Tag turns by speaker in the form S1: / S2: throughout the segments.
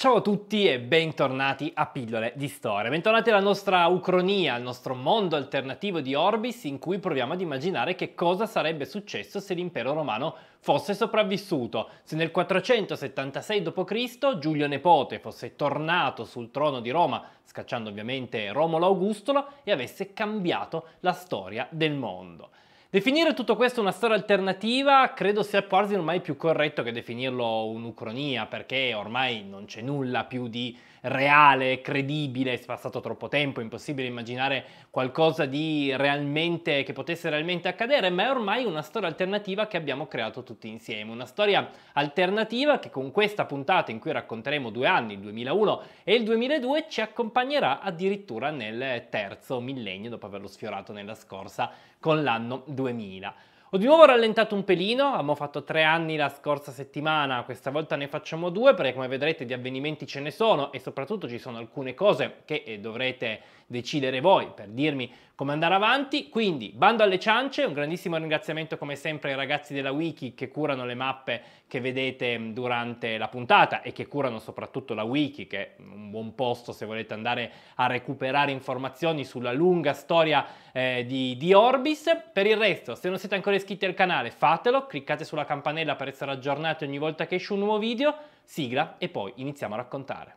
S1: Ciao a tutti e bentornati a Pillole di Storia. Bentornati alla nostra ucronia, al nostro mondo alternativo di Orbis in cui proviamo ad immaginare che cosa sarebbe successo se l'impero romano fosse sopravvissuto, se nel 476 d.C. Giulio Nepote fosse tornato sul trono di Roma, scacciando ovviamente Romolo Augustolo, e avesse cambiato la storia del mondo. Definire tutto questo una storia alternativa credo sia quasi ormai più corretto che definirlo un'ucronia, perché ormai non c'è nulla più di reale, credibile, è passato troppo tempo, è impossibile immaginare qualcosa di realmente, che potesse realmente accadere, ma è ormai una storia alternativa che abbiamo creato tutti insieme, una storia alternativa che con questa puntata in cui racconteremo due anni, il 2001 e il 2002, ci accompagnerà addirittura nel terzo millennio dopo averlo sfiorato nella scorsa con l'anno 2000. Ho di nuovo rallentato un pelino, abbiamo fatto tre anni la scorsa settimana, questa volta ne facciamo due perché come vedrete di avvenimenti ce ne sono e soprattutto ci sono alcune cose che eh, dovrete decidere voi per dirmi come andare avanti. Quindi bando alle ciance, un grandissimo ringraziamento come sempre ai ragazzi della wiki che curano le mappe che vedete mm, durante la puntata e che curano soprattutto la wiki che è un buon posto se volete andare a recuperare informazioni sulla lunga storia eh, di, di Orbis. Per il resto, se non siete ancora iscritti al canale, fatelo, cliccate sulla campanella per essere aggiornati ogni volta che esce un nuovo video, sigla e poi iniziamo a raccontare.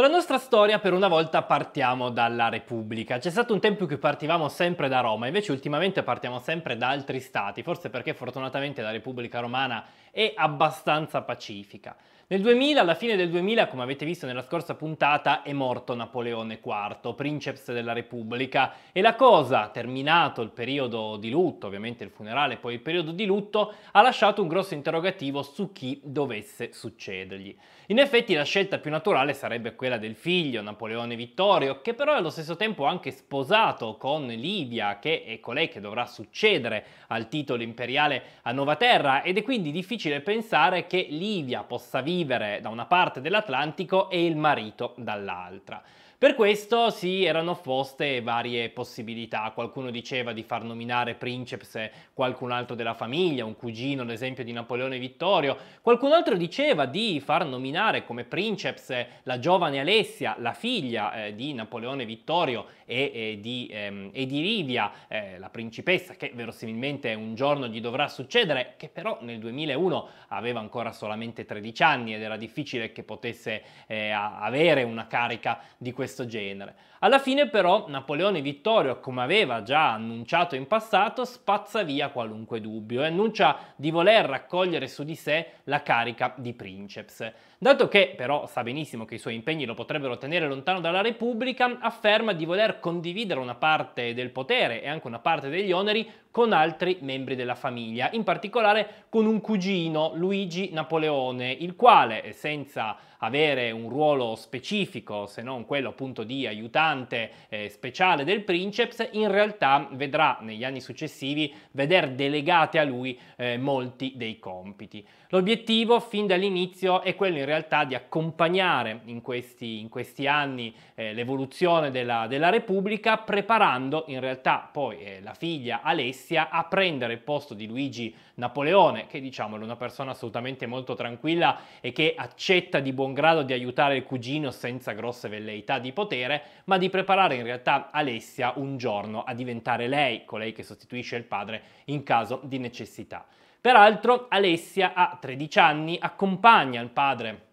S1: Con la nostra storia per una volta partiamo dalla Repubblica. C'è stato un tempo in cui partivamo sempre da Roma, invece ultimamente partiamo sempre da altri stati, forse perché fortunatamente la Repubblica Romana è abbastanza pacifica. Nel 2000, alla fine del 2000, come avete visto nella scorsa puntata, è morto Napoleone IV, princeps della Repubblica, e la cosa, terminato il periodo di lutto, ovviamente il funerale, e poi il periodo di lutto, ha lasciato un grosso interrogativo su chi dovesse succedergli. In effetti la scelta più naturale sarebbe quella del figlio, Napoleone Vittorio, che però è allo stesso tempo anche sposato con Livia, che è colei che dovrà succedere al titolo imperiale a Terra, ed è quindi difficile pensare che Livia possa vivere da una parte dell'Atlantico e il marito dall'altra. Per questo si erano opposte varie possibilità. Qualcuno diceva di far nominare princeps qualcun altro della famiglia, un cugino ad esempio di Napoleone Vittorio, qualcun altro diceva di far nominare come princeps eh, la giovane Alessia, la figlia eh, di Napoleone Vittorio e, e, di, ehm, e di, Livia, eh, la principessa, che verosimilmente un giorno gli dovrà succedere, che però nel 2001 aveva ancora solamente 13 anni ed era difficile che potesse eh, avere una carica di questo genere. Alla fine però Napoleone Vittorio, come aveva già annunciato in passato, spazza via qualunque dubbio e annuncia di voler raccogliere su di sé la carica di princeps. Dato che però sa benissimo che i suoi impegni lo potrebbero tenere lontano dalla Repubblica, afferma di voler condividere una parte del potere e anche una parte degli oneri con altri membri della famiglia, in particolare con un cugino, Luigi Napoleone, il quale, senza avere un ruolo specifico, se non quello appunto di aiutante eh, speciale del Princeps, in realtà vedrà negli anni successivi veder delegate a lui eh, molti dei compiti. L'obiettivo fin dall'inizio è quello in realtà di accompagnare in questi, in questi anni eh, l'evoluzione della, della, Repubblica, preparando in realtà poi eh, la figlia Alessia Alessia a prendere il posto di Luigi Napoleone, che diciamolo è una persona assolutamente molto tranquilla e che accetta di buon grado di aiutare il cugino senza grosse velleità di potere, ma di preparare in realtà Alessia un giorno a diventare lei, colei che sostituisce il padre in caso di necessità. Peraltro Alessia a 13 anni accompagna il padre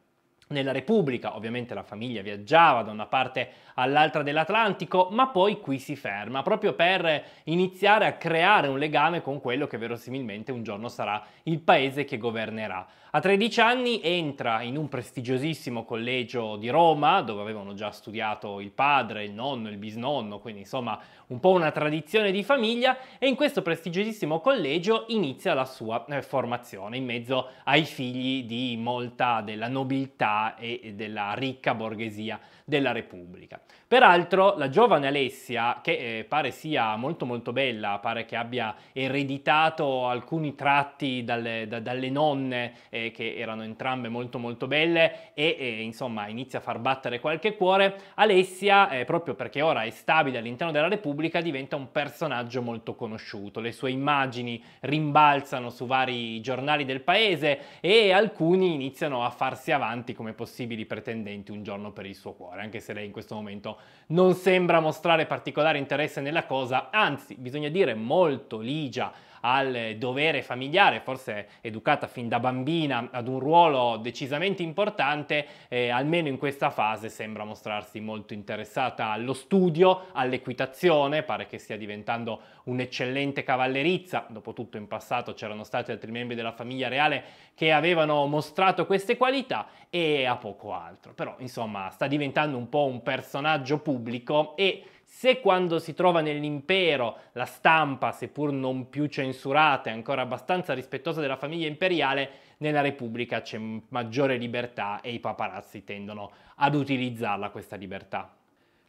S1: nella Repubblica, ovviamente la famiglia viaggiava da una parte all'altra dell'Atlantico, ma poi qui si ferma, proprio per iniziare a creare un legame con quello che verosimilmente un giorno sarà il paese che governerà. A 13 anni entra in un prestigiosissimo collegio di Roma, dove avevano già studiato il padre, il nonno, il bisnonno, quindi insomma un po' una tradizione di famiglia, e in questo prestigiosissimo collegio inizia la sua eh, formazione in mezzo ai figli di molta della nobiltà e della ricca borghesia della Repubblica. Peraltro la giovane Alessia, che eh, pare sia molto molto bella, pare che abbia ereditato alcuni tratti dalle, da, dalle nonne eh, che erano entrambe molto molto belle e eh, insomma inizia a far battere qualche cuore, Alessia eh, proprio perché ora è stabile all'interno della Repubblica diventa un personaggio molto conosciuto, le sue immagini rimbalzano su vari giornali del paese e alcuni iniziano a farsi avanti come possibili pretendenti un giorno per il suo cuore, anche se lei in questo momento non sembra mostrare particolare interesse nella cosa, anzi bisogna dire molto ligia al dovere familiare, forse educata fin da bambina ad un ruolo decisamente importante, eh, almeno in questa fase sembra mostrarsi molto interessata allo studio, all'equitazione, pare che stia diventando un'eccellente cavallerizza, dopotutto in passato c'erano stati altri membri della famiglia reale che avevano mostrato queste qualità e a poco altro, però insomma sta diventando un po' un personaggio pubblico e se quando si trova nell'impero la stampa, seppur non più censurata, è ancora abbastanza rispettosa della famiglia imperiale, nella Repubblica c'è maggiore libertà e i paparazzi tendono ad utilizzarla questa libertà.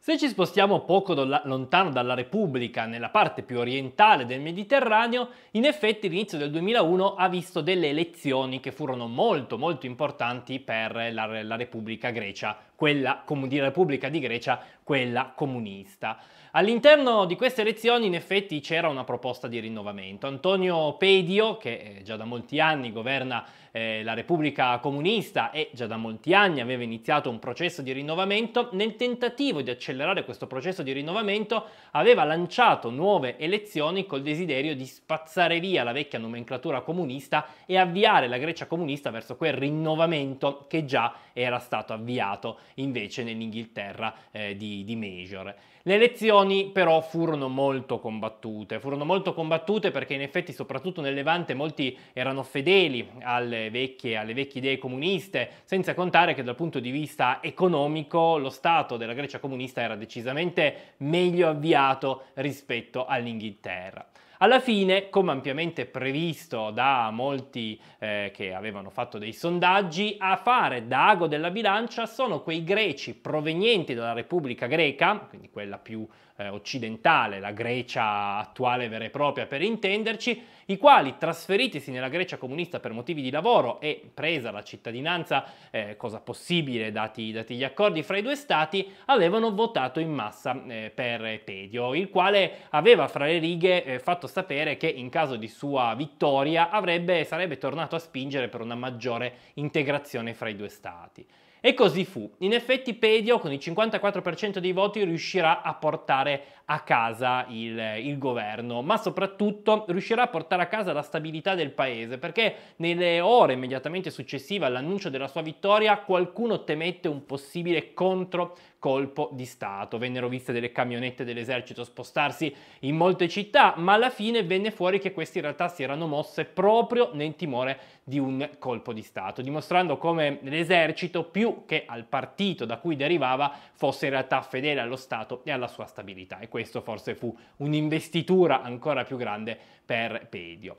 S1: Se ci spostiamo poco do- lontano dalla Repubblica, nella parte più orientale del Mediterraneo, in effetti l'inizio del 2001 ha visto delle elezioni che furono molto molto importanti per la, la Repubblica Grecia, quella com- di Repubblica di Grecia, quella comunista. All'interno di queste elezioni in effetti c'era una proposta di rinnovamento. Antonio Pedio, che eh, già da molti anni governa eh, la Repubblica Comunista e già da molti anni aveva iniziato un processo di rinnovamento, nel tentativo di accettare accelerare questo processo di rinnovamento, aveva lanciato nuove elezioni col desiderio di spazzare via la vecchia nomenclatura comunista e avviare la Grecia comunista verso quel rinnovamento che già era stato avviato invece nell'Inghilterra eh, di, di Major. Le elezioni però furono molto combattute, furono molto combattute perché in effetti soprattutto nel Levante molti erano fedeli alle vecchie, alle vecchie idee comuniste, senza contare che dal punto di vista economico lo Stato della Grecia comunista era decisamente meglio avviato rispetto all'Inghilterra. Alla fine, come ampiamente previsto da molti eh, che avevano fatto dei sondaggi, a fare da ago della bilancia sono quei greci provenienti dalla Repubblica greca, quindi quella più eh, occidentale, la Grecia attuale vera e propria per intenderci, i quali trasferitisi nella Grecia comunista per motivi di lavoro e presa la cittadinanza, eh, cosa possibile dati, dati, gli accordi fra i due stati, avevano votato in massa eh, per Pedio, il quale aveva fra le righe eh, fatto sapere che in caso di sua vittoria avrebbe, sarebbe tornato a spingere per una maggiore integrazione fra i due stati. E così fu. In effetti Pedio con il 54% dei voti riuscirà a portare a casa il, il, governo, ma soprattutto riuscirà a portare a casa la stabilità del paese, perché nelle ore immediatamente successive all'annuncio della sua vittoria qualcuno temette un possibile contro colpo di Stato. Vennero viste delle camionette dell'esercito spostarsi in molte città, ma alla fine venne fuori che queste in realtà si erano mosse proprio nel timore di un colpo di Stato, dimostrando come l'esercito, più che al partito da cui derivava, fosse in realtà fedele allo Stato e alla sua stabilità. E questo forse fu un'investitura ancora più grande per Pedio.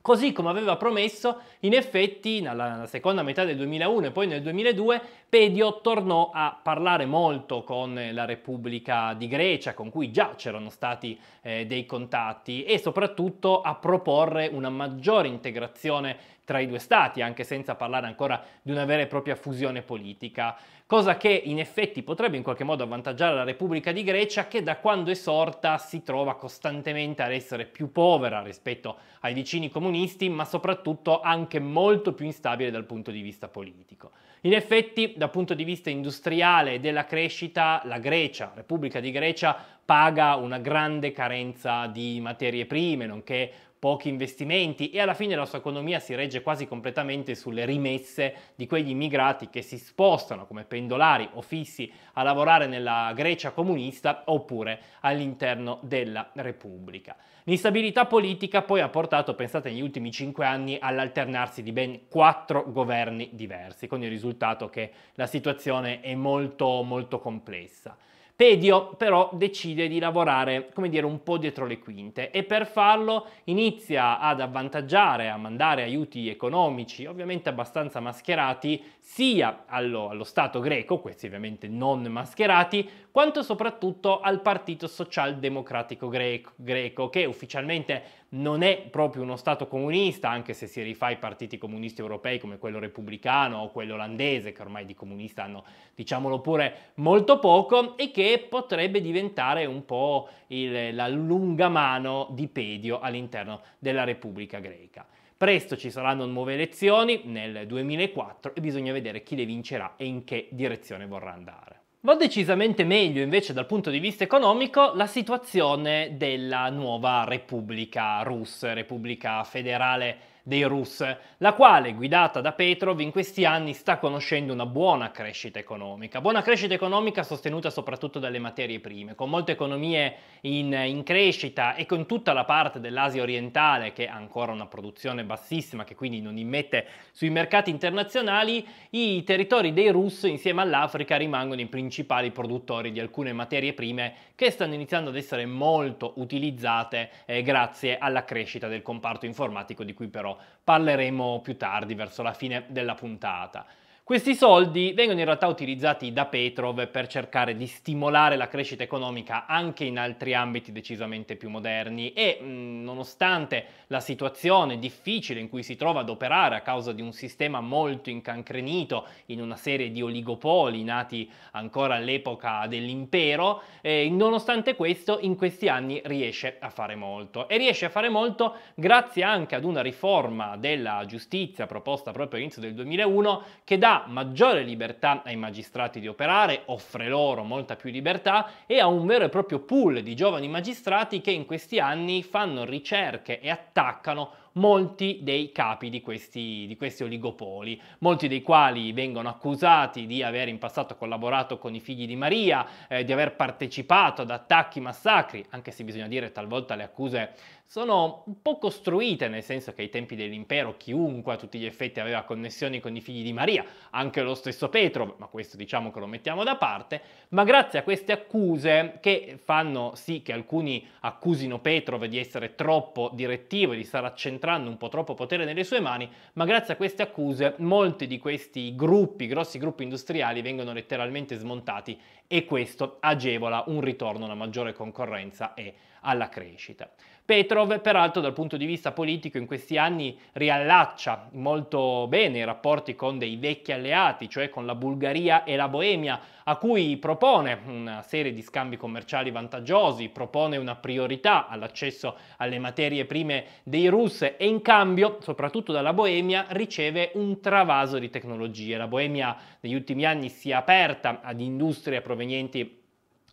S1: Così come aveva promesso, in effetti, nella seconda metà del 2001 e poi nel 2002, Pedio tornò a parlare molto con eh, la Repubblica di Grecia, con cui già c'erano stati eh, dei contatti, e soprattutto a proporre una maggiore integrazione tra i due stati, anche senza parlare ancora di una vera e propria fusione politica, cosa che in effetti potrebbe in qualche modo avvantaggiare la Repubblica di Grecia che da quando è sorta si trova costantemente ad essere più povera rispetto ai vicini comunisti, ma soprattutto anche molto più instabile dal punto di vista politico. In effetti, dal punto di vista industriale e della crescita, la Grecia, Repubblica di Grecia, paga una grande carenza di materie prime, nonché pochi investimenti e alla fine la sua economia si regge quasi completamente sulle rimesse di quegli immigrati che si spostano come pendolari o fissi a lavorare nella Grecia comunista oppure all'interno della Repubblica. L'instabilità politica poi ha portato, pensate, negli ultimi cinque anni all'alternarsi di ben quattro governi diversi, con il risultato che la situazione è molto molto complessa. Pedio però decide di lavorare, come dire, un po' dietro le quinte e per farlo inizia ad avvantaggiare, a mandare aiuti economici, ovviamente abbastanza mascherati, sia allo, allo Stato greco, questi ovviamente non mascherati, quanto soprattutto al Partito Socialdemocratico greco, greco, che ufficialmente non è proprio uno Stato comunista, anche se si rifà ai partiti comunisti europei come quello repubblicano o quello olandese, che ormai di comunista hanno, diciamolo pure, molto poco, e che potrebbe diventare un po' il, la lunga mano di Pedio all'interno della Repubblica greca. Presto ci saranno nuove elezioni nel 2004 e bisogna vedere chi le vincerà e in che direzione vorrà andare. Va decisamente meglio invece dal punto di vista economico la situazione della nuova Repubblica russa, Repubblica federale dei Rus, la quale, guidata da Petrov, in questi anni sta conoscendo una buona crescita economica. Buona crescita economica sostenuta soprattutto dalle materie prime, con molte economie in, in crescita e con tutta la parte dell'Asia orientale che ha ancora una produzione bassissima, che quindi non immette sui mercati internazionali, i territori dei Rus insieme all'Africa rimangono i principali produttori di alcune materie prime che stanno iniziando ad essere molto utilizzate eh, grazie alla crescita del comparto informatico di cui però parleremo più tardi verso la fine della puntata. Questi soldi vengono in realtà utilizzati da Petrov per cercare di stimolare la crescita economica anche in altri ambiti decisamente più moderni e mm, nonostante la situazione difficile in cui si trova ad operare a causa di un sistema molto incancrenito in una serie di oligopoli nati ancora all'epoca dell'impero, eh, nonostante questo in questi anni riesce a fare molto e riesce a fare molto grazie anche ad una riforma della giustizia proposta proprio all'inizio del 2001 che dà maggiore libertà ai magistrati di operare, offre loro molta più libertà e ha un vero e proprio pool di giovani magistrati che in questi anni fanno ricerche e attaccano molti dei capi di questi, di questi, oligopoli, molti dei quali vengono accusati di aver in passato collaborato con i figli di Maria, eh, di aver partecipato ad attacchi, massacri, anche se bisogna dire talvolta le accuse sono un po' costruite, nel senso che ai tempi dell'impero chiunque a tutti gli effetti aveva connessioni con i figli di Maria, anche lo stesso Petro, ma questo diciamo che lo mettiamo da parte, ma grazie a queste accuse che fanno sì che alcuni accusino Petrov di essere troppo direttivo, e di stare accentrando un po' troppo potere nelle sue mani, ma grazie a queste accuse molti di questi gruppi, grossi gruppi industriali, vengono letteralmente smontati e questo agevola un ritorno alla maggiore concorrenza e alla crescita. Petrov, peraltro dal punto di vista politico in questi anni riallaccia molto bene i rapporti con dei vecchi alleati, cioè con la Bulgaria e la Boemia, a cui propone una serie di scambi commerciali vantaggiosi, propone una priorità all'accesso alle materie prime dei russi e in cambio, soprattutto dalla Boemia, riceve un travaso di tecnologie. La Boemia negli ultimi anni si è aperta ad industrie provenienti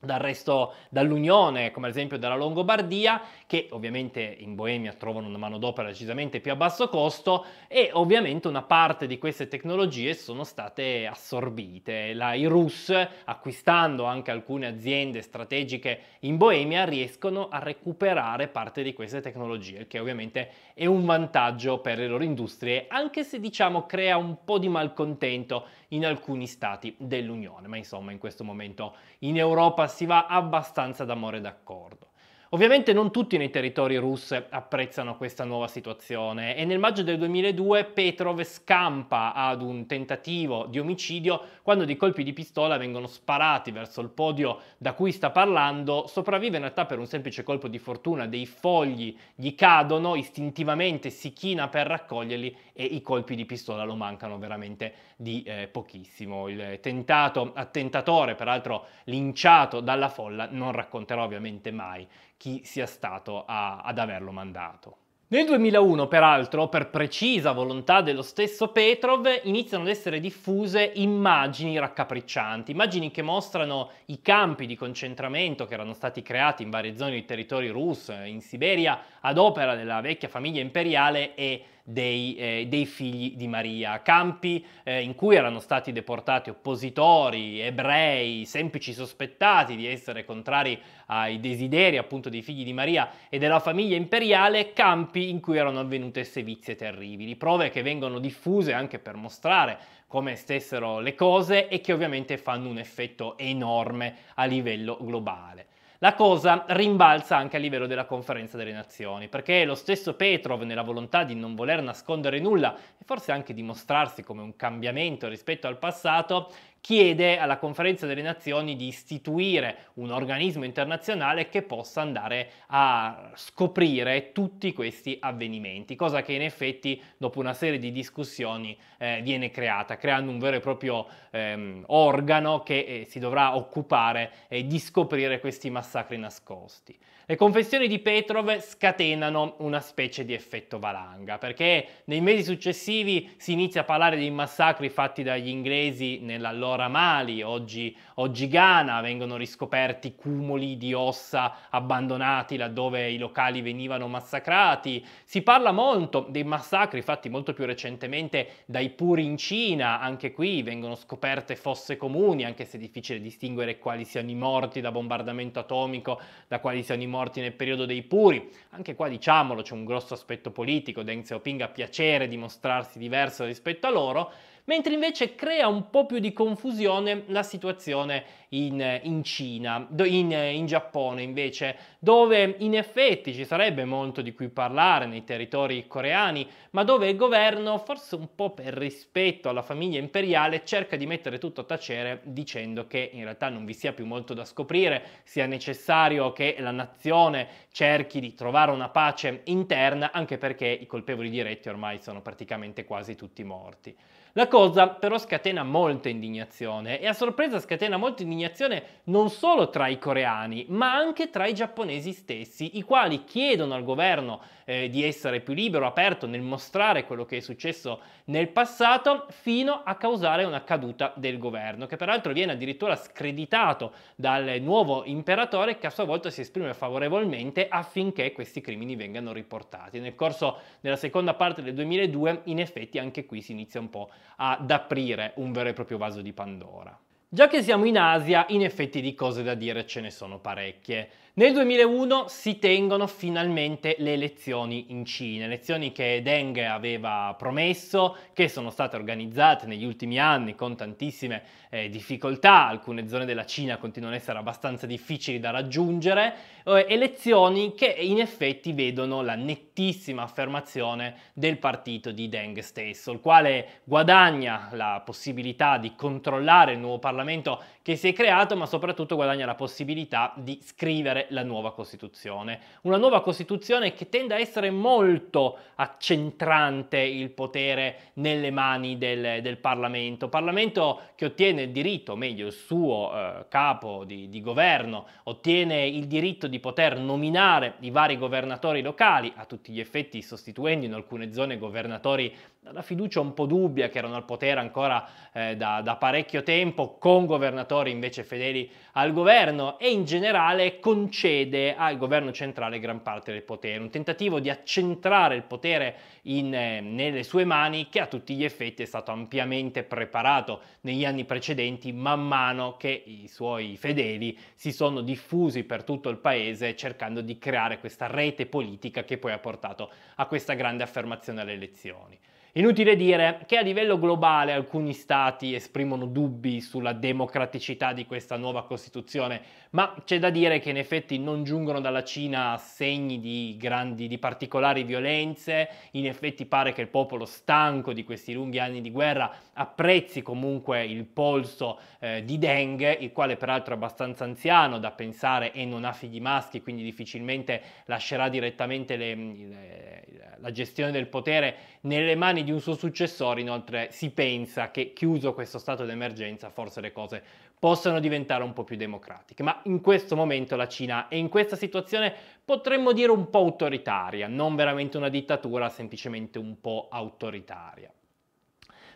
S1: dal resto dall'Unione, come ad esempio dalla Longobardia, che ovviamente in Boemia trovano una manodopera decisamente più a basso costo e ovviamente una parte di queste tecnologie sono state assorbite. La, I Rus, acquistando anche alcune aziende strategiche in Boemia, riescono a recuperare parte di queste tecnologie, che ovviamente è un vantaggio per le loro industrie, anche se diciamo crea un po' di malcontento in alcuni stati dell'Unione, ma insomma in questo momento in Europa si va abbastanza d'amore d'accordo. Ovviamente non tutti nei territori russi apprezzano questa nuova situazione e nel maggio del 2002 Petrov scampa ad un tentativo di omicidio quando dei colpi di pistola vengono sparati verso il podio da cui sta parlando, sopravvive in realtà per un semplice colpo di fortuna, dei fogli gli cadono, istintivamente si china per raccoglierli e i colpi di pistola lo mancano veramente di eh, pochissimo. Il tentato attentatore, peraltro linciato dalla folla, non racconterà ovviamente mai chi sia stato a, ad averlo mandato. Nel 2001, peraltro, per precisa volontà dello stesso Petrov, iniziano ad essere diffuse immagini raccapriccianti, immagini che mostrano i campi di concentramento che erano stati creati in varie zone di territorio russo, in Siberia, ad opera della vecchia famiglia imperiale e dei, eh, dei, figli di Maria, campi eh, in cui erano stati deportati oppositori, ebrei, semplici sospettati di essere contrari ai desideri appunto dei figli di Maria e della famiglia imperiale, campi in cui erano avvenute sevizie terribili, prove che vengono diffuse anche per mostrare come stessero le cose e che ovviamente fanno un effetto enorme a livello globale. La cosa rimbalza anche a livello della conferenza delle nazioni, perché lo stesso Petrov, nella volontà di non voler nascondere nulla e forse anche dimostrarsi come un cambiamento rispetto al passato, chiede alla Conferenza delle Nazioni di istituire un organismo internazionale che possa andare a scoprire tutti questi avvenimenti, cosa che in effetti dopo una serie di discussioni eh, viene creata, creando un vero e proprio ehm, organo che eh, si dovrà occupare eh, di scoprire questi massacri nascosti. Le confessioni di Petrov scatenano una specie di effetto valanga, perché nei mesi successivi si inizia a parlare dei massacri fatti dagli inglesi nell'allora allora Mali, oggi, oggi Ghana, vengono riscoperti cumuli di ossa abbandonati laddove i locali venivano massacrati. Si parla molto dei massacri fatti molto più recentemente dai puri in Cina, anche qui vengono scoperte fosse comuni, anche se è difficile distinguere quali siano i morti da bombardamento atomico da quali siano i morti nel periodo dei puri. Anche qua diciamolo, c'è un grosso aspetto politico, Deng Xiaoping ha piacere di mostrarsi diverso rispetto a loro, mentre invece crea un po' più di confusione la situazione in, in Cina, in, in Giappone invece, dove in effetti ci sarebbe molto di cui parlare nei territori coreani, ma dove il governo, forse un po' per rispetto alla famiglia imperiale, cerca di mettere tutto a tacere dicendo che in realtà non vi sia più molto da scoprire, sia necessario che la nazione cerchi di trovare una pace interna, anche perché i colpevoli diretti ormai sono praticamente quasi tutti morti. La cosa però scatena molta indignazione e a sorpresa scatena molta indignazione non solo tra i coreani ma anche tra i giapponesi stessi, i quali chiedono al governo eh, di essere più libero, aperto nel mostrare quello che è successo nel passato, fino a causare una caduta del governo, che peraltro viene addirittura screditato dal nuovo imperatore che a sua volta si esprime favorevolmente affinché questi crimini vengano riportati. Nel corso della seconda parte del 2002 in effetti anche qui si inizia un po' ad aprire un vero e proprio vaso di Pandora. Già che siamo in Asia, in effetti di cose da dire ce ne sono parecchie. Nel 2001 si tengono finalmente le elezioni in Cina, elezioni che Deng aveva promesso, che sono state organizzate negli ultimi anni con tantissime eh, difficoltà, alcune zone della Cina continuano ad essere abbastanza difficili da raggiungere, eh, elezioni che in effetti vedono la nettissima affermazione del partito di Deng stesso, il quale guadagna la possibilità di controllare il nuovo Parlamento che si è creato, ma soprattutto guadagna la possibilità di scrivere la nuova Costituzione. Una nuova Costituzione che tende a essere molto accentrante il potere nelle mani del, del Parlamento, Parlamento che ottiene ottiene il diritto, o meglio il suo eh, capo di, di governo ottiene il diritto di poter nominare i vari governatori locali, a tutti gli effetti sostituendo in alcune zone governatori dalla fiducia un po' dubbia che erano al potere ancora eh, da, da parecchio tempo, con governatori invece fedeli al governo e in generale concede al governo centrale gran parte del potere, un tentativo di accentrare il potere in, eh, nelle sue mani che a tutti gli effetti è stato ampiamente preparato negli anni precedenti man mano che i suoi fedeli si sono diffusi per tutto il paese cercando di creare questa rete politica che poi ha portato a questa grande affermazione alle elezioni. Inutile dire che a livello globale alcuni stati esprimono dubbi sulla democraticità di questa nuova Costituzione, ma c'è da dire che in effetti non giungono dalla Cina segni di, grandi, di particolari violenze, in effetti pare che il popolo stanco di questi lunghi anni di guerra apprezzi comunque il polso eh, di Deng, il quale peraltro è abbastanza anziano da pensare e non ha figli maschi, quindi difficilmente lascerà direttamente le, le, la gestione del potere nelle mani mani di un suo successore, inoltre si pensa che chiuso questo stato d'emergenza forse le cose possano diventare un po' più democratiche. Ma in questo momento la Cina è in questa situazione, potremmo dire, un po' autoritaria, non veramente una dittatura, semplicemente un po' autoritaria.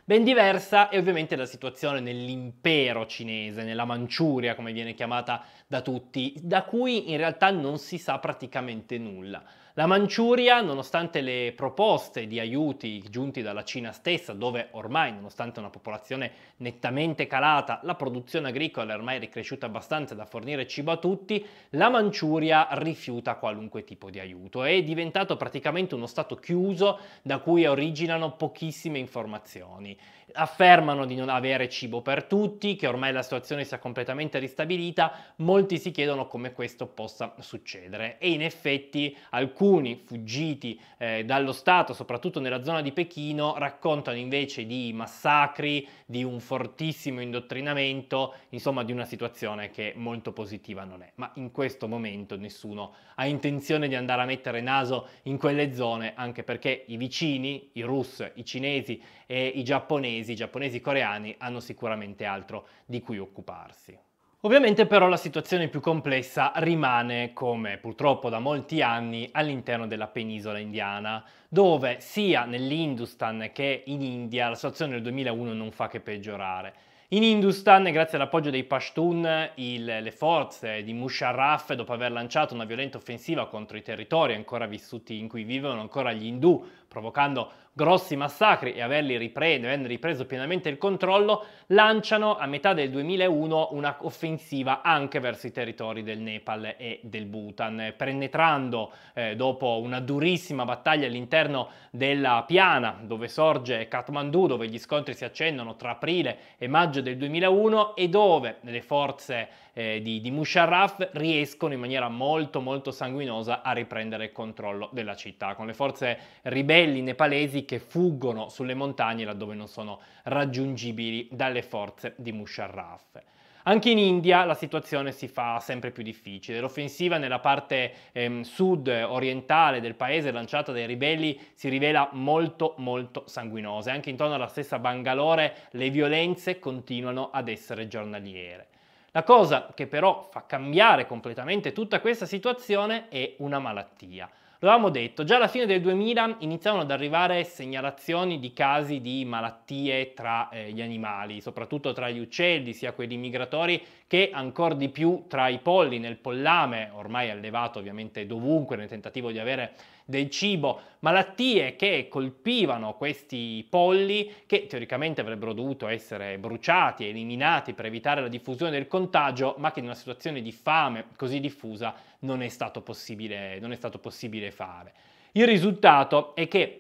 S1: Ben diversa è ovviamente la situazione nell'impero cinese, nella Manciuria come viene chiamata da tutti, da cui in realtà non si sa praticamente nulla. La Manciuria, nonostante le proposte di aiuti giunti dalla Cina stessa, dove ormai, nonostante una popolazione nettamente calata, la produzione agricola è ormai ricresciuta abbastanza da fornire cibo a tutti, la Manciuria rifiuta qualunque tipo di aiuto. È diventato praticamente uno stato chiuso da cui originano pochissime informazioni affermano di non avere cibo per tutti, che ormai la situazione sia completamente ristabilita, molti si chiedono come questo possa succedere e in effetti alcuni fuggiti eh, dallo Stato, soprattutto nella zona di Pechino, raccontano invece di massacri, di un fortissimo indottrinamento, insomma di una situazione che molto positiva non è, ma in questo momento nessuno ha intenzione di andare a mettere naso in quelle zone, anche perché i vicini, i russi, i cinesi e i giapponesi cinesi, giapponesi, coreani hanno sicuramente altro di cui occuparsi. Ovviamente però la situazione più complessa rimane, come purtroppo da molti anni, all'interno della penisola indiana, dove sia nell'Hindustan che in India la situazione del 2001 non fa che peggiorare. In Hindustan, grazie all'appoggio dei Pashtun, il, le forze di Musharraf, dopo aver lanciato una violenta offensiva contro i territori ancora vissuti in cui vivono ancora gli Hindu, provocando grossi massacri e averli ripreso, avendo ripreso pienamente il controllo, lanciano a metà del 2001 una offensiva anche verso i territori del Nepal e del Bhutan, penetrando eh, dopo una durissima battaglia all'interno della piana dove sorge Kathmandu, dove gli scontri si accendono tra aprile e maggio del 2001 e dove le forze eh, di, di Musharraf riescono in maniera molto molto sanguinosa a riprendere il controllo della città, con le forze ribelli nepalesi che fuggono sulle montagne laddove non sono raggiungibili dalle forze di Musharraf. Anche in India la situazione si fa sempre più difficile. L'offensiva nella parte ehm, sud orientale del paese lanciata dai ribelli si rivela molto molto sanguinosa. e Anche intorno alla stessa Bangalore le violenze continuano ad essere giornaliere. La cosa che però fa cambiare completamente tutta questa situazione è una malattia. Lo avevamo detto, già alla fine del 2000 iniziavano ad arrivare segnalazioni di casi di malattie tra eh, gli animali, soprattutto tra gli uccelli, sia quelli migratori che ancora di più tra i polli, nel pollame, ormai allevato ovviamente dovunque nel tentativo di avere del cibo, malattie che colpivano questi polli che teoricamente avrebbero dovuto essere bruciati, eliminati per evitare la diffusione del contagio, ma che in una situazione di fame così diffusa non è stato possibile, è stato possibile fare. Il risultato è che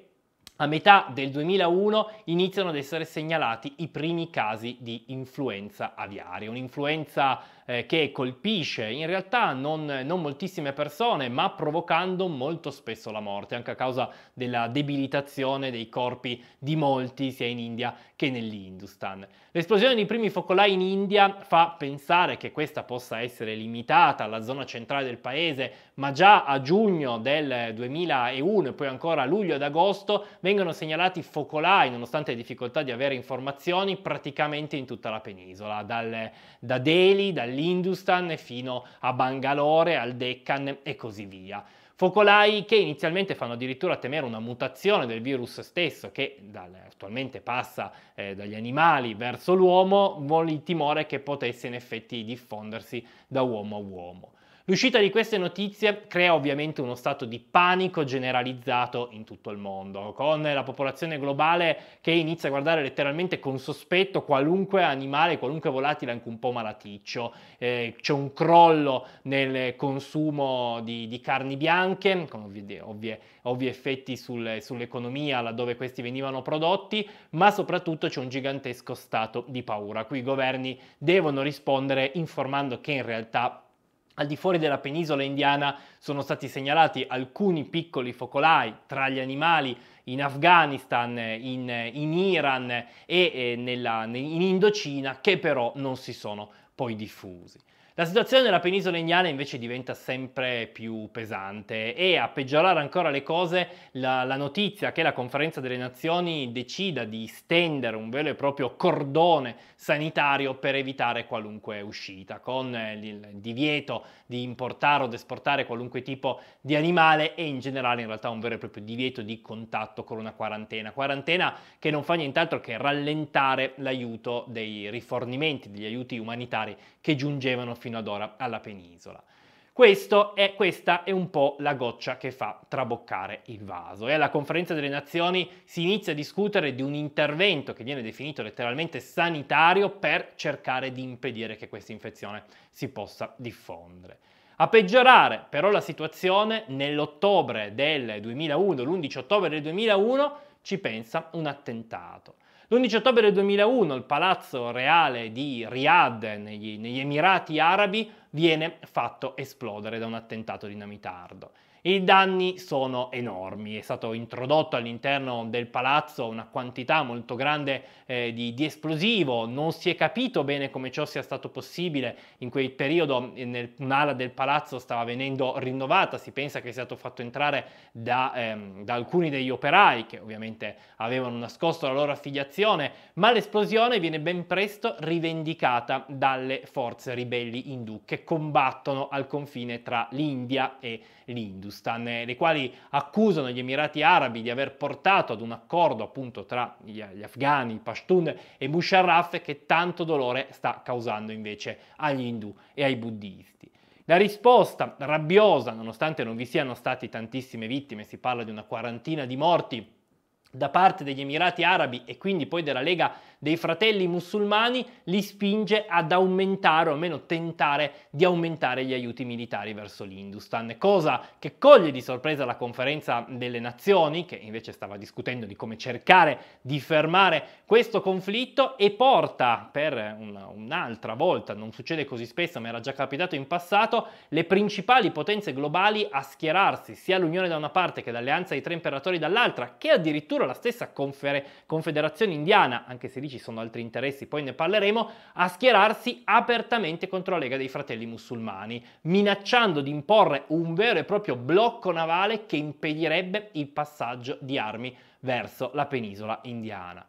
S1: a metà del 2001 iniziano ad essere segnalati i primi casi di influenza aviaria, un'influenza eh, che colpisce in realtà non, non, moltissime persone, ma provocando molto spesso la morte, anche a causa della debilitazione dei corpi di molti, sia in India che nell'Industan. L'esplosione dei primi focolai in India fa pensare che questa possa essere limitata alla zona centrale del paese, ma già a giugno del 2001 e poi ancora a luglio ed agosto vengono segnalati focolai, nonostante le difficoltà di avere informazioni, praticamente in tutta la penisola, dal, da Delhi, dal all'Hindustan fino a Bangalore, al Deccan e così via. Focolai che inizialmente fanno addirittura temere una mutazione del virus stesso che attualmente passa eh, dagli animali verso l'uomo, con il timore che potesse in effetti diffondersi da uomo a uomo. L'uscita di queste notizie crea ovviamente uno stato di panico generalizzato in tutto il mondo, con la popolazione globale che inizia a guardare letteralmente con sospetto qualunque animale, qualunque volatile anche un po' malaticcio. Eh, c'è un crollo nel consumo di, di carni bianche, con ovvi, ovvi, effetti sul, sull'economia laddove questi venivano prodotti, ma soprattutto c'è un gigantesco stato di paura. Qui i governi devono rispondere informando che in realtà al di fuori della penisola indiana sono stati segnalati alcuni piccoli focolai tra gli animali in Afghanistan, in, in Iran e eh, nella, in Indocina che però non si sono poi diffusi. La situazione nella penisola indiana invece diventa sempre più pesante e a peggiorare ancora le cose la, la, notizia che la conferenza delle nazioni decida di stendere un vero e proprio cordone sanitario per evitare qualunque uscita, con eh, il divieto di importare o di esportare qualunque tipo di animale e in generale in realtà un vero e proprio divieto di contatto con una quarantena, quarantena che non fa nient'altro che rallentare l'aiuto dei rifornimenti, degli aiuti umanitari che giungevano fino ad ora alla penisola. È, questa è un po' la goccia che fa traboccare il vaso e alla conferenza delle nazioni si inizia a discutere di un intervento che viene definito letteralmente sanitario per cercare di impedire che questa infezione si possa diffondere. A peggiorare però la situazione nell'ottobre del 2001, l'11 ottobre del 2001, ci pensa un attentato. L'11 ottobre 2001 il palazzo reale di Riyadh negli, negli Emirati Arabi viene fatto esplodere da un attentato dinamitardo. I danni sono enormi, è stato introdotto all'interno del palazzo una quantità molto grande eh, di, di, esplosivo, non si è capito bene come ciò sia stato possibile, in quel periodo eh, nel, un'ala del palazzo stava venendo rinnovata, si pensa che sia stato fatto entrare da, ehm, da alcuni degli operai che ovviamente avevano nascosto la loro affiliazione, ma l'esplosione viene ben presto rivendicata dalle forze ribelli indù che combattono al confine tra l'India e l'India l'Industan, eh, le quali accusano gli Emirati Arabi di aver portato ad un accordo appunto tra gli, afghani, i Pashtun e Musharraf che tanto dolore sta causando invece agli Hindu e ai buddhisti. La risposta rabbiosa, nonostante non vi siano state tantissime vittime, si parla di una quarantina di morti da parte degli Emirati Arabi e quindi poi della Lega dei fratelli musulmani li spinge ad aumentare o almeno tentare di aumentare gli aiuti militari verso l'Industan, cosa che coglie di sorpresa la conferenza delle nazioni che invece stava discutendo di come cercare di fermare questo conflitto e porta per una, un'altra volta, non succede così spesso ma era già capitato in passato, le principali potenze globali a schierarsi sia l'Unione da una parte che l'Alleanza dei Tre Imperatori dall'altra, che addirittura la stessa confer- Confederazione Indiana, anche se dice ci sono altri interessi, poi ne parleremo, a schierarsi apertamente contro la Lega dei Fratelli Musulmani, minacciando di imporre un vero e proprio blocco navale che impedirebbe il passaggio di armi verso la penisola indiana.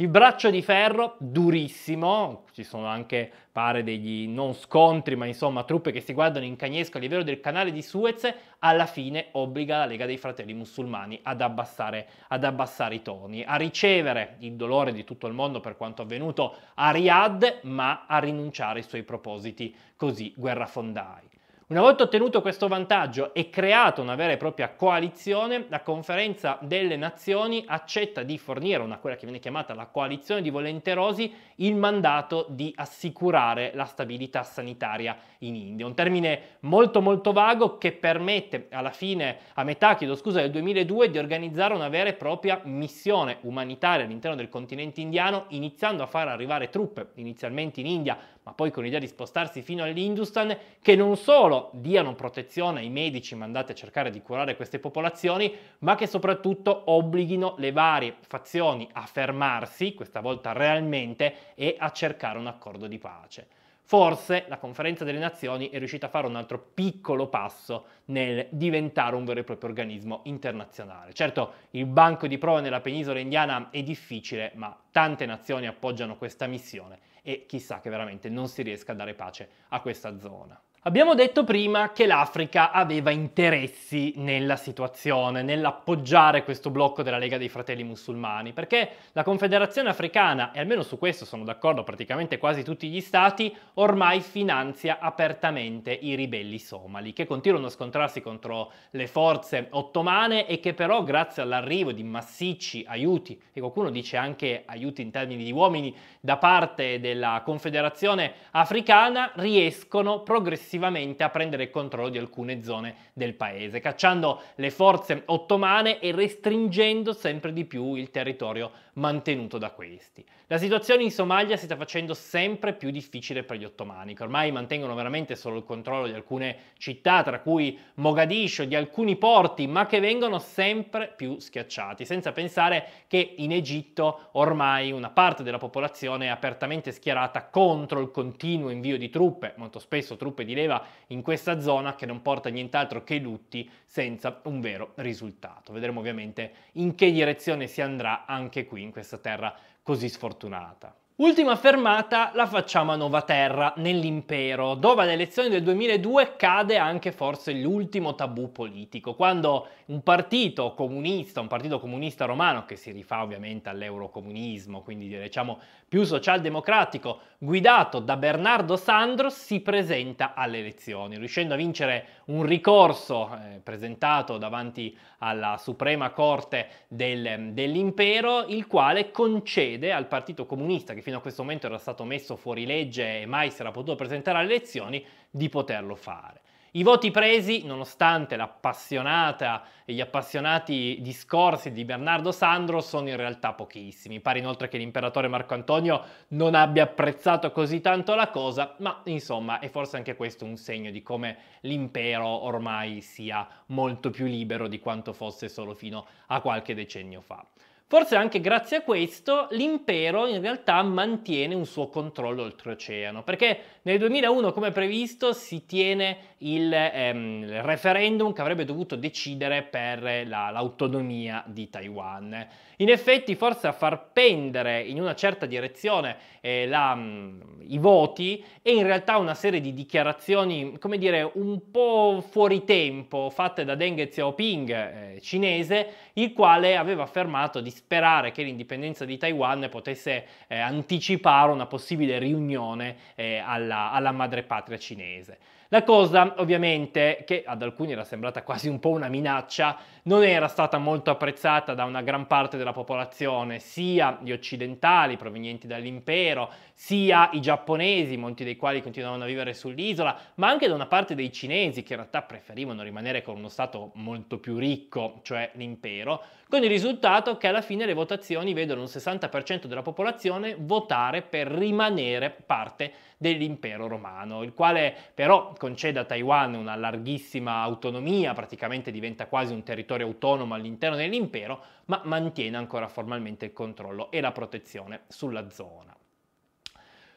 S1: Il braccio di ferro durissimo, ci sono anche pare degli non scontri, ma insomma truppe che si guardano in cagnesco a livello del canale di Suez, alla fine obbliga la Lega dei Fratelli Musulmani ad abbassare, ad abbassare i toni, a ricevere il dolore di tutto il mondo per quanto avvenuto a Riyadh, ma a rinunciare ai suoi propositi così guerrafondai. Una volta ottenuto questo vantaggio e creata una vera e propria coalizione, la conferenza delle nazioni accetta di fornire una quella che viene chiamata la coalizione di volenterosi il mandato di assicurare la stabilità sanitaria in India. Un termine molto molto vago che permette alla fine, a metà chiedo scusa, del 2002 di organizzare una vera e propria missione umanitaria all'interno del continente indiano, iniziando a far arrivare truppe inizialmente in India ma poi con l'idea di spostarsi fino all'Industan, che non solo diano protezione ai medici mandati a cercare di curare queste popolazioni, ma che soprattutto obblighino le varie fazioni a fermarsi, questa volta realmente, e a cercare un accordo di pace. Forse la conferenza delle nazioni è riuscita a fare un altro piccolo passo nel diventare un vero e proprio organismo internazionale. Certo, il banco di prova nella penisola indiana è difficile, ma tante nazioni appoggiano questa missione e chissà che veramente non si riesca a dare pace a questa zona. Abbiamo detto prima che l'Africa aveva interessi nella situazione, nell'appoggiare questo blocco della Lega dei Fratelli Musulmani, perché la Confederazione Africana, e almeno su questo sono d'accordo praticamente quasi tutti gli stati, ormai finanzia apertamente i ribelli somali, che continuano a scontrarsi contro le forze ottomane e che però grazie all'arrivo di massicci aiuti, e qualcuno dice anche aiuti in termini di uomini, da parte della Confederazione Africana, riescono progressivamente successivamente a prendere il controllo di alcune zone del paese, cacciando le forze ottomane e restringendo sempre di più il territorio mantenuto da questi. La situazione in Somalia si sta facendo sempre più difficile per gli ottomani, che ormai mantengono veramente solo il controllo di alcune città, tra cui Mogadiscio, di alcuni porti, ma che vengono sempre più schiacciati, senza pensare che in Egitto ormai una parte della popolazione è apertamente schierata contro il continuo invio di truppe, molto spesso truppe di leva in questa zona che non porta nient'altro che lutti senza un vero risultato. Vedremo ovviamente in che direzione si andrà anche qui in questa terra così sfortunata. Ultima fermata la facciamo a Nova Terra, nell'impero, dove alle elezioni del 2002 cade anche forse l'ultimo tabù politico, quando un partito comunista, un partito comunista romano, che si rifà ovviamente all'eurocomunismo, quindi diciamo più socialdemocratico, guidato da Bernardo Sandro, si presenta alle elezioni, riuscendo a vincere un ricorso eh, presentato davanti alla Suprema Corte del, dell'impero, il quale concede al partito comunista, che fino a questo momento era stato messo fuori legge e mai si era potuto presentare alle elezioni, di poterlo fare. I voti presi, nonostante l'appassionata e gli appassionati discorsi di Bernardo Sandro, sono in realtà pochissimi. Pare inoltre che l'imperatore Marco Antonio non abbia apprezzato così tanto la cosa, ma insomma è forse anche questo un segno di come l'impero ormai sia molto più libero di quanto fosse solo fino a qualche decennio fa. Forse anche grazie a questo l'impero in realtà mantiene un suo controllo oltreoceano, perché nel 2001, come previsto, si tiene il, ehm, il referendum che avrebbe dovuto decidere per la, l'autonomia di Taiwan. In effetti forse a far pendere in una certa direzione eh, la, mh, mm, i voti è in realtà una serie di dichiarazioni, come dire, un po' fuori tempo fatte da Deng Xiaoping eh, cinese, il quale aveva affermato di sperare che l'indipendenza di Taiwan potesse eh, anticipare una possibile riunione eh, alla, alla madrepatria cinese. La cosa ovviamente, che ad alcuni era sembrata quasi un po' una minaccia, non era stata molto apprezzata da una gran parte della popolazione, sia gli occidentali provenienti dall'impero, sia i giapponesi, molti dei quali continuavano a vivere sull'isola, ma anche da una parte dei cinesi che in realtà preferivano rimanere con uno stato molto più ricco, cioè l'impero, con il risultato che alla fine le votazioni vedono un 60% della popolazione votare per rimanere parte dell'impero romano, il quale però concede a Taiwan una larghissima autonomia, praticamente diventa quasi un territorio autonomo all'interno dell'impero, ma mantiene ancora formalmente il controllo e la protezione sulla zona.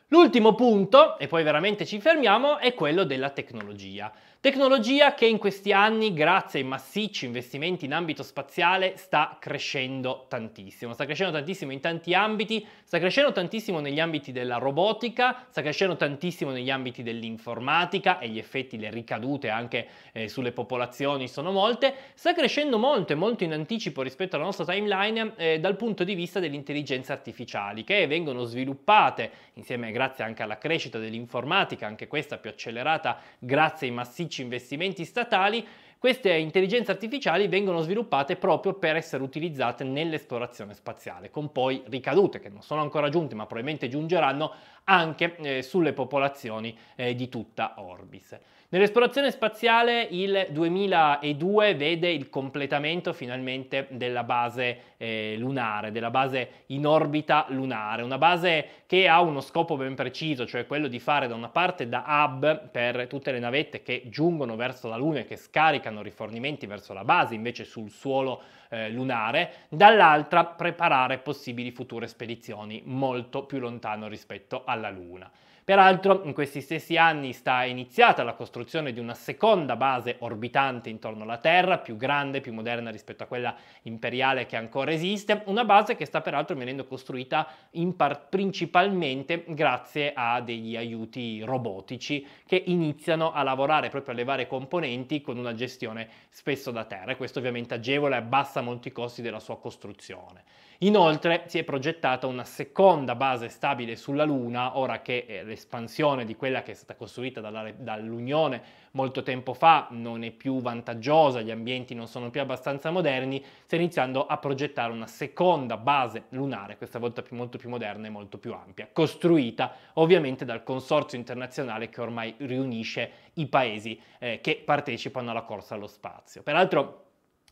S1: L'ultimo punto, e poi veramente ci fermiamo, è quello della tecnologia. Tecnologia che in questi anni, grazie ai massicci investimenti in ambito spaziale, sta crescendo tantissimo. Sta crescendo tantissimo in tanti ambiti, sta crescendo tantissimo negli ambiti della robotica, sta crescendo tantissimo negli ambiti dell'informatica e gli effetti, le ricadute anche eh, sulle popolazioni sono molte. Sta crescendo molto e molto in anticipo rispetto alla nostra timeline eh, dal punto di vista delle intelligenze artificiali che vengono sviluppate insieme grazie anche alla crescita dell'informatica, anche questa più accelerata grazie ai massicci benefici, investimenti statali, queste intelligenze artificiali vengono sviluppate proprio per essere utilizzate nell'esplorazione spaziale, con poi ricadute che non sono ancora giunte, ma probabilmente giungeranno anche eh, sulle popolazioni eh, di tutta Orbis. Nell'esplorazione spaziale il 2002 vede il completamento finalmente della base eh, lunare, della base in orbita lunare, una base che ha uno scopo ben preciso, cioè quello di fare da una parte da hub per tutte le navette che giungono verso la Luna e che scaricano rifornimenti verso la base, invece sul suolo eh, lunare, dall'altra preparare possibili future spedizioni molto più lontano rispetto alla Luna. Peraltro in questi stessi anni sta iniziata la costruzione di una seconda base orbitante intorno alla Terra, più grande, più moderna rispetto a quella imperiale che ancora esiste, una base che sta peraltro venendo costruita par- principalmente grazie a degli aiuti robotici che iniziano a lavorare proprio alle varie componenti con una gestione spesso da terra e questo ovviamente agevola e abbassa molti costi della sua costruzione. Inoltre si è progettata una seconda base stabile sulla Luna, ora che eh, l'espansione di quella che è stata costruita dall'Unione molto tempo fa non è più vantaggiosa, gli ambienti non sono più abbastanza moderni, sta iniziando a progettare una seconda base lunare, questa volta più, molto più moderna e molto più ampia, costruita ovviamente dal consorzio internazionale che ormai riunisce i paesi eh, che partecipano alla corsa allo spazio. Peraltro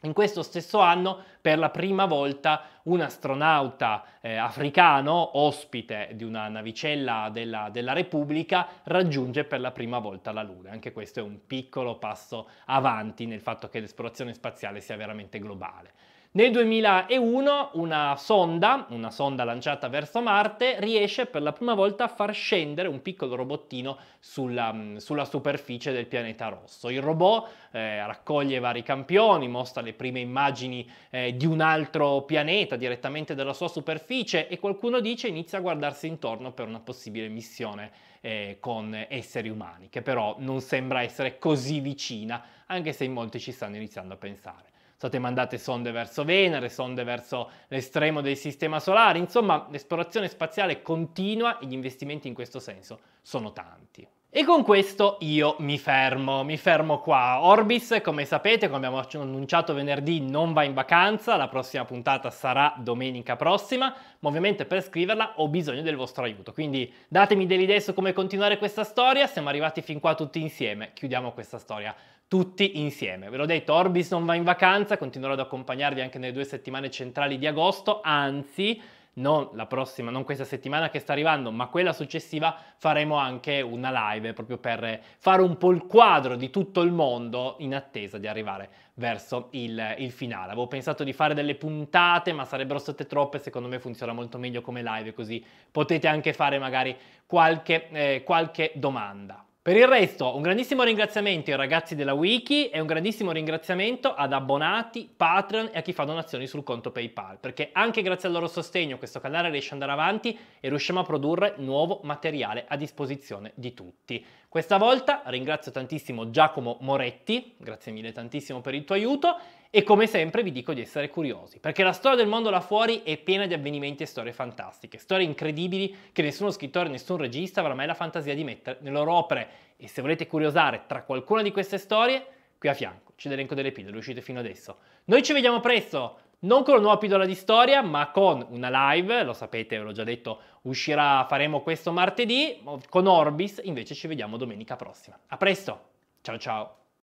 S1: in questo stesso anno, per la prima volta, un astronauta eh, africano, ospite di una navicella della, della, Repubblica, raggiunge per la prima volta la Luna. Anche questo è un piccolo passo avanti nel fatto che l'esplorazione spaziale sia veramente globale. Nel 2001 una sonda, una sonda lanciata verso Marte, riesce per la prima volta a far scendere un piccolo robottino sulla, mm, sulla superficie del pianeta rosso. Il robot eh, raccoglie vari campioni, mostra le prime immagini eh, di un altro pianeta direttamente dalla sua superficie e qualcuno dice inizia a guardarsi intorno per una possibile missione eh, con esseri umani, che però non sembra essere così vicina, anche se in molti ci stanno iniziando a pensare state mandate sonde verso Venere, sonde verso l'estremo del sistema solare, insomma l'esplorazione spaziale continua e gli investimenti in questo senso sono tanti. E con questo io mi fermo, mi fermo qua. Orbis, come sapete, come abbiamo annunciato venerdì, non va in vacanza, la prossima puntata sarà domenica prossima, ma ovviamente per scriverla ho bisogno del vostro aiuto, quindi datemi delle idee su come continuare questa storia, siamo arrivati fin qua tutti insieme, chiudiamo questa storia tutti insieme. Ve l'ho detto, Orbis non va in vacanza, continuerò ad accompagnarvi anche nelle due settimane centrali di agosto, anzi non la prossima, non questa settimana che sta arrivando, ma quella successiva, faremo anche una live proprio per fare un po' il quadro di tutto il mondo in attesa di arrivare verso il, il finale. Avevo pensato di fare delle puntate, ma sarebbero state troppe, secondo me funziona molto meglio come live, così potete anche fare magari qualche, eh, qualche domanda. Per il resto, un grandissimo ringraziamento ai ragazzi della Wiki e un grandissimo ringraziamento ad abbonati, Patreon e a chi fa donazioni sul conto PayPal, perché anche grazie al loro sostegno questo canale riesce ad andare avanti e riusciamo a produrre nuovo materiale a disposizione di tutti. Questa volta ringrazio tantissimo Giacomo Moretti, grazie mille tantissimo per il tuo aiuto e come sempre vi dico di essere curiosi, perché la storia del mondo là fuori è piena di avvenimenti e storie fantastiche, storie incredibili che nessuno scrittore, nessun regista avrà mai la fantasia di mettere nelle loro opere. E se volete curiosare tra qualcuna di queste storie, qui a fianco c'è l'elenco delle pillole uscite fino adesso. Noi ci vediamo presto! non con una nuova pillola di storia, ma con una live, lo sapete, ve l'ho già detto, uscirà, faremo questo martedì, con Orbis invece ci vediamo domenica prossima. A presto, ciao ciao!